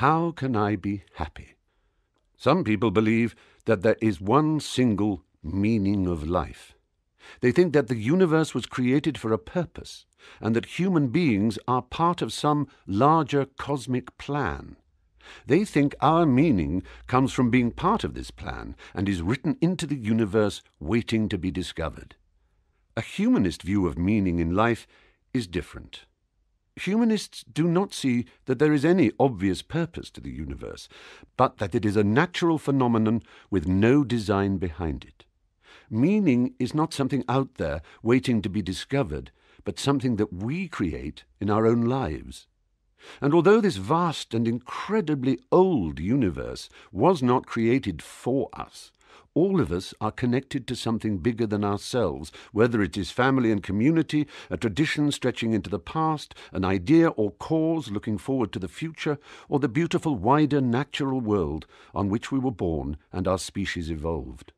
How can I be happy? Some people believe that there is one single meaning of life. They think that the universe was created for a purpose and that human beings are part of some larger cosmic plan. They think our meaning comes from being part of this plan and is written into the universe waiting to be discovered. A humanist view of meaning in life is different. Humanists do not see that there is any obvious purpose to the universe, but that it is a natural phenomenon with no design behind it. Meaning is not something out there waiting to be discovered, but something that we create in our own lives. And although this vast and incredibly old universe was not created for us, all of us are connected to something bigger than ourselves, whether it is family and community, a tradition stretching into the past, an idea or cause looking forward to the future, or the beautiful wider natural world on which we were born and our species evolved.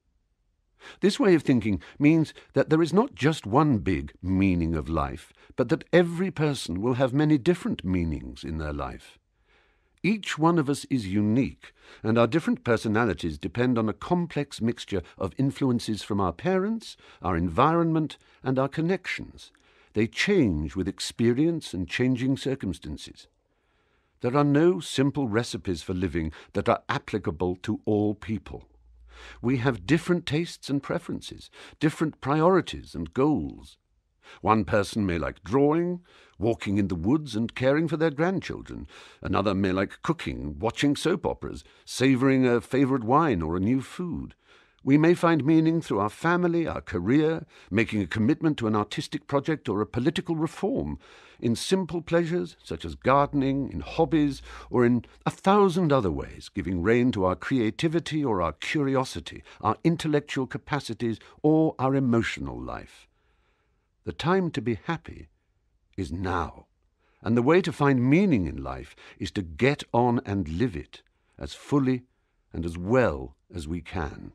This way of thinking means that there is not just one big meaning of life, but that every person will have many different meanings in their life. Each one of us is unique, and our different personalities depend on a complex mixture of influences from our parents, our environment, and our connections. They change with experience and changing circumstances. There are no simple recipes for living that are applicable to all people. We have different tastes and preferences, different priorities and goals, one person may like drawing, walking in the woods, and caring for their grandchildren. Another may like cooking, watching soap operas, savouring a favourite wine or a new food. We may find meaning through our family, our career, making a commitment to an artistic project or a political reform, in simple pleasures such as gardening, in hobbies, or in a thousand other ways, giving rein to our creativity or our curiosity, our intellectual capacities, or our emotional life. The time to be happy is now. And the way to find meaning in life is to get on and live it as fully and as well as we can.